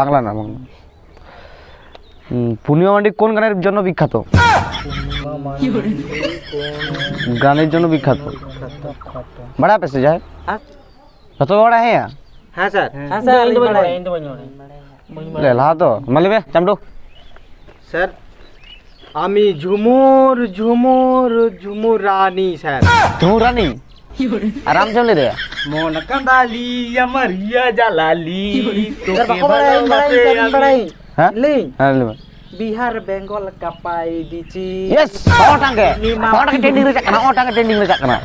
বাংলা না বাংলা পূর্ণিমা মান্ডি কোন গানের জন্য বিখ্যাত গানের জন্য বিখ্যাত বড়া পেসে যায় যত বড়া হ্যাঁ, হ্যাঁ হ্যাঁ স্যার হ্যাঁ স্যার লেলা তো মালিবে চামড়ু স্যার আমি ঝুমুর ঝুমুর ঝুমুরানি স্যার ঝুমুরানি Aram से lede. मोन कंदाली अमरिया जलाली तो Bihar Bengal kapai dici. Yes, orang ke? Orang ke tending rusak kena, orang ke tending rusak kena.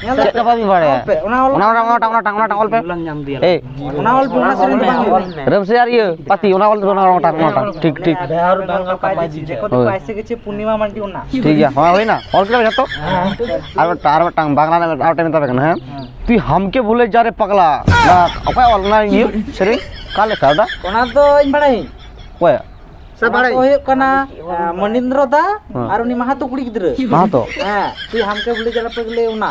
Cek apa mi bare? Una ol una una una una ol pe. Eh. Una ol puna sering bang. Ram se ari pati una ol una una una. Tik tik. Behar bangal kamai ji. Dekho to paise geche purnima manti una. Tik ya. Ha hoi na. Ol kila jato. Aro tar tang bangla na aro tani tabe kana. তুই হামকে ভুলে যা রে পাগলা না ওকে অলনা you সেরি কালে কাদা কোনা তো ইন বাড়াই কোয়া मनिंद्र दा और उनी महातो कुड़ी गिद्र महातो हां तू हमके बुले जला पगले उना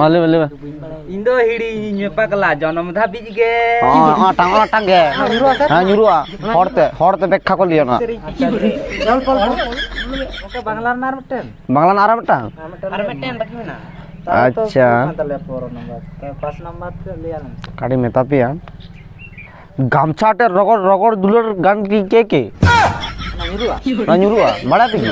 মালে মালে ইন্দো হিড়ি নেপাকলা জনম ধা বিজ গে আটা আটা গে হ্যাঁ নিরুয়া হরতে হরতে ব্যাখ্যা করলি না জল পল ওকে বাংলার নাম টেন বাংলা নাম আর মটা আর মটেন বাকি না আচ্ছা পাঁচ নাম্বার লিয়া কাড়ি মেতাপিয়া গামছাটে রগর রগর দুলোর গান কি কে কে নিরুয়া নিরুয়া বড়া কি